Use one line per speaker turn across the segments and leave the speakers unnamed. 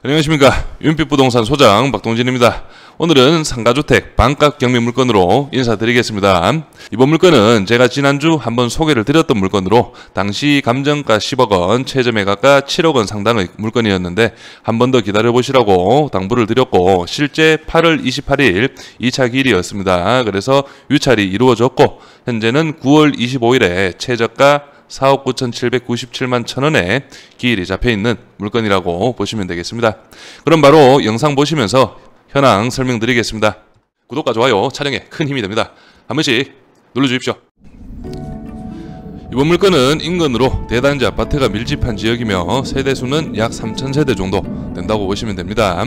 안녕하십니까 윤빛부동산 소장 박동진입니다. 오늘은 상가주택 반값 경매 물건으로 인사드리겠습니다. 이번 물건은 제가 지난주 한번 소개를 드렸던 물건으로 당시 감정가 10억원 최저매각가 7억원 상당의 물건이었는데 한 번 더 기다려보시라고 당부를 드렸고 실제 8월 28일 2차 기일이었습니다. 그래서 유찰이 이루어졌고 현재는 9월 25일에 최저가 4억 9,797만 천원의 기일이 잡혀 있는 물건이라고 보시면 되겠습니다. 그럼 바로 영상 보시면서 현황 설명드리겠습니다. 구독과 좋아요 촬영에 큰 힘이 됩니다. 한 번씩 눌러주십시오. 이번 물건은 인근으로 대단지 아파트가 밀집한 지역이며 세대수는 약 3,000세대 정도 된다고 보시면 됩니다.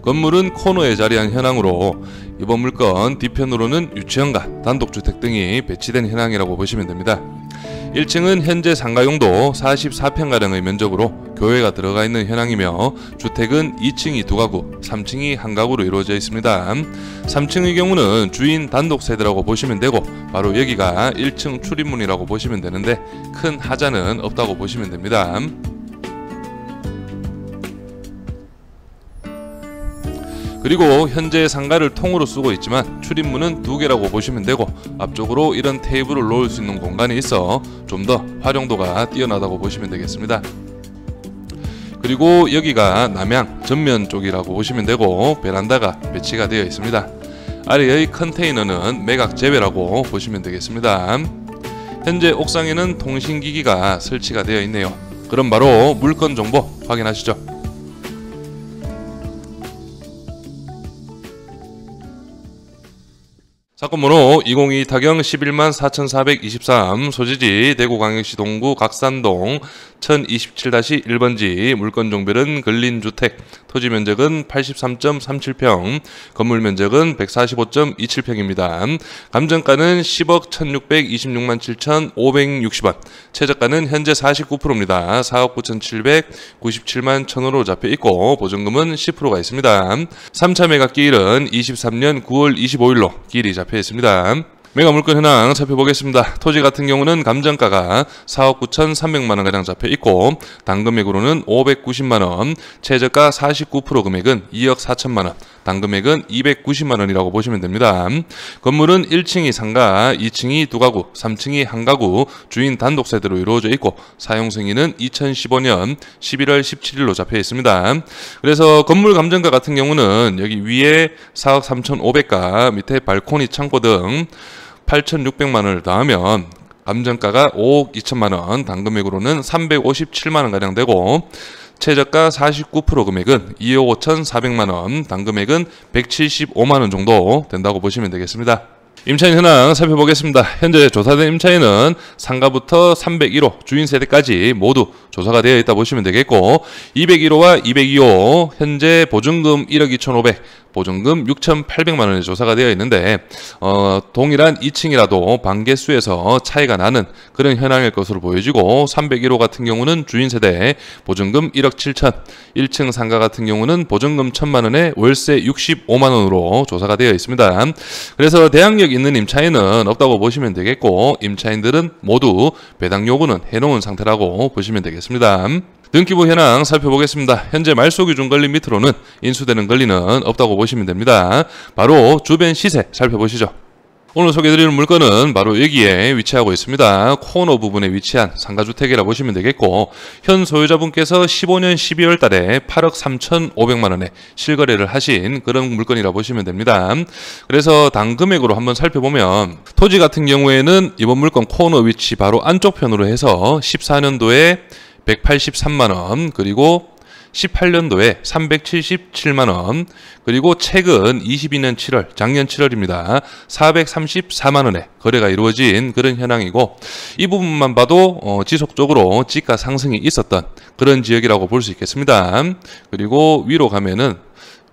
건물은 코너에 자리한 현황으로 이번 물건 뒤편으로는 유치원과 단독주택 등이 배치된 현황이라고 보시면 됩니다. 1층은 현재 상가용도 44평가량의 면적으로 교회가 들어가 있는 현황이며 주택은 2층이 두 가구, 3층이 한 가구로 이루어져 있습니다. 3층의 경우는 주인 단독 세대라고 보시면 되고 바로 여기가 1층 출입문이라고 보시면 되는데 큰 하자는 없다고 보시면 됩니다. 그리고 현재 상가를 통으로 쓰고 있지만 출입문은 두 개라고 보시면 되고 앞쪽으로 이런 테이블을 놓을 수 있는 공간이 있어 좀 더 활용도가 뛰어나다고 보시면 되겠습니다. 그리고 여기가 남양 전면 쪽이라고 보시면 되고 베란다가 배치가 되어 있습니다. 아래의 컨테이너는 매각 재배라고 보시면 되겠습니다. 현재 옥상에는 통신기기가 설치가 되어 있네요. 그럼 바로 물건 정보 확인하시죠. 사건 번호 2022 타경 11만 4,423 소지지 대구광역시 동구 각산동 1027-1번지 물건 종별은 근린주택, 토지 면적은 83.37평, 건물 면적은 145.27평입니다. 감정가는 10억 1626만 7560원, 최저가는 현재 49%입니다. 4억 9797만 1000원으로 잡혀 있고 보증금은 10%가 있습니다. 3차 매각 기일은 23년 9월 25일로 기일이 잡혀 있습니다. 매각 물건 현황 살펴보겠습니다. 토지 같은 경우는 감정가가 4억 9천3백만 원가량 잡혀 있고 당금액으로는 590만 원, 최저가 49% 금액은 2억 4천만 원, 당금액은 290만 원이라고 보시면 됩니다. 건물은 1층이 상가, 2층이 두 가구, 3층이 한 가구, 주인 단독 세대로 이루어져 있고 사용 승인은 2015년 11월 17일로 잡혀 있습니다. 그래서 건물 감정가 같은 경우는 여기 위에 4억 3천5백가 밑에 발코니 창고 등 8,600만 원을 더하면 감정가가 5억 2천만 원, 당금액으로는 357만 원 가량 되고 최저가 49% 금액은 2억 5,400만 원, 당금액은 175만 원 정도 된다고 보시면 되겠습니다. 임차인 현황 살펴보겠습니다. 현재 조사된 임차인은 상가부터 301호 주인 세대까지 모두 조사가 되어 있다 보시면 되겠고 201호와 202호 현재 보증금 1억 2,500 보증금 6,800만 원의 조사가 되어 있는데 어, 동일한 2층이라도 방개수에서 차이가 나는 그런 현황일 것으로 보여지고 301호 같은 경우는 주인 세대 보증금 1억 7천 1층 상가 같은 경우는 보증금 1천만 원에 월세 65만 원으로 조사가 되어 있습니다. 그래서 대항력 있는 임차인은 없다고 보시면 되겠고 임차인들은 모두 배당 요구는 해놓은 상태라고 보시면 되겠습니다. 되습니다 등기부 현황 살펴보겠습니다. 현재 말소기준 권리 밑으로는 인수되는 권리는 없다고 보시면 됩니다. 바로 주변 시세 살펴보시죠. 오늘 소개드리는 물건은 바로 여기에 위치하고 있습니다. 코너 부분에 위치한 상가주택이라 보시면 되겠고 현 소유자분께서 15년 12월 달에 8억 3,500만 원에 실거래를 하신 그런 물건이라 보시면 됩니다. 그래서 당금액으로 한번 살펴보면 토지 같은 경우에는 이번 물건 코너 위치 바로 안쪽편으로 해서 14년도에 183만원, 그리고 18년도에 377만원, 그리고 최근 22년 7월, 작년 7월입니다. 434만원에 거래가 이루어진 그런 현황이고, 이 부분만 봐도 어, 지속적으로 지가 상승이 있었던 그런 지역이라고 볼 수 있겠습니다. 그리고 위로 가면은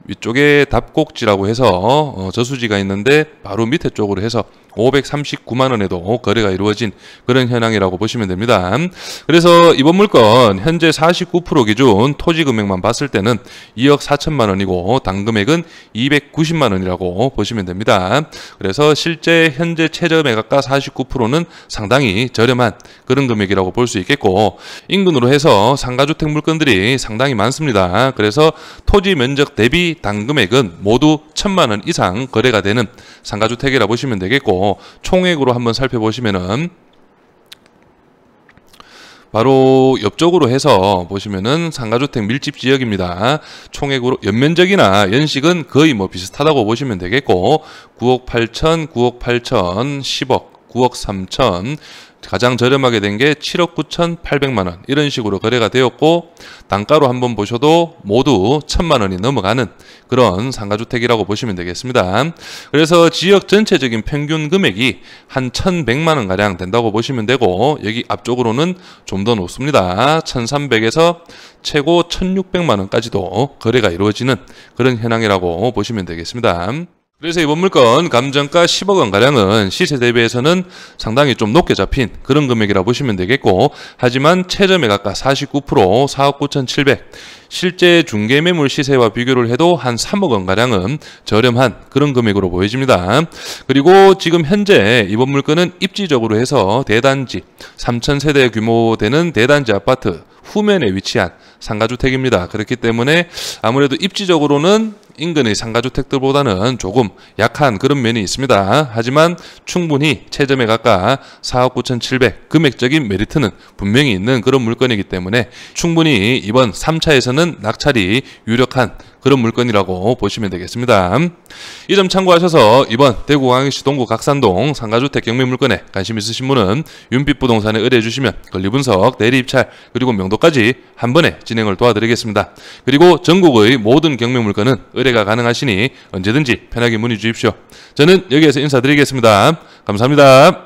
위쪽에 답곡지라고 해서 어, 저수지가 있는데 바로 밑에 쪽으로 해서 539만 원에도 거래가 이루어진 그런 현황이라고 보시면 됩니다. 그래서 이번 물건 현재 49% 기준 토지 금액만 봤을 때는 2억 4천만 원이고 당금액은 290만 원이라고 보시면 됩니다. 그래서 실제 현재 최저 매각가 49%는 상당히 저렴한 그런 금액이라고 볼 수 있겠고 인근으로 해서 상가주택 물건들이 상당히 많습니다. 그래서 토지 면적 대비 당금액은 모두 1 천만 원 이상 거래가 되는 상가주택이라 고 보시면 되겠고 총액으로 한번 살펴보시면은 바로 옆쪽으로 해서 보시면은 상가주택 밀집 지역입니다. 총액으로 연면적이나 연식은 거의 뭐 비슷하다고 보시면 되겠고 9억 8천, 9억 8천, 10억, 9억 3천, 가장 저렴하게 된 게 7억 9,800만 원 이런 식으로 거래가 되었고 단가로 한번 보셔도 모두 1천만 원이 넘어가는 그런 상가주택이라고 보시면 되겠습니다. 그래서 지역 전체적인 평균 금액이 한 1,100만 원 가량 된다고 보시면 되고 여기 앞쪽으로는 좀 더 높습니다. 1,300에서 최고 1,600만 원까지도 거래가 이루어지는 그런 현황이라고 보시면 되겠습니다. 그래서 이번 물건 감정가 10억 원가량은 시세 대비해서는 상당히 좀 높게 잡힌 그런 금액이라 보시면 되겠고 하지만 최저 매각가 49% 4억 9,700 실제 중개 매물 시세와 비교를 해도 한 3억 원가량은 저렴한 그런 금액으로 보여집니다. 그리고 지금 현재 이번 물건은 입지적으로 해서 대단지 3,000세대 규모 되는 대단지 아파트 후면에 위치한 상가주택입니다. 그렇기 때문에 아무래도 입지적으로는 인근의 상가주택들보다는 조금 약한 그런 면이 있습니다. 하지만 충분히 체점에 가까 4억 9,700 금액적인 메리트는 분명히 있는 그런 물건이기 때문에 충분히 이번 3차에서는 낙찰이 유력한 그런 물건이라고 보시면 되겠습니다. 이 점 참고하셔서 이번 대구 광역시 동구 각산동 상가주택 경매 물건에 관심 있으신 분은 윤빛 부동산에 의뢰해 주시면 권리 분석, 대리 입찰 그리고 명도까지 한 번에 진행을 도와드리겠습니다. 그리고 전국의 모든 경매 물건은 의뢰가 가능하시니 언제든지 편하게 문의 주십시오. 저는 여기에서 인사드리겠습니다. 감사합니다.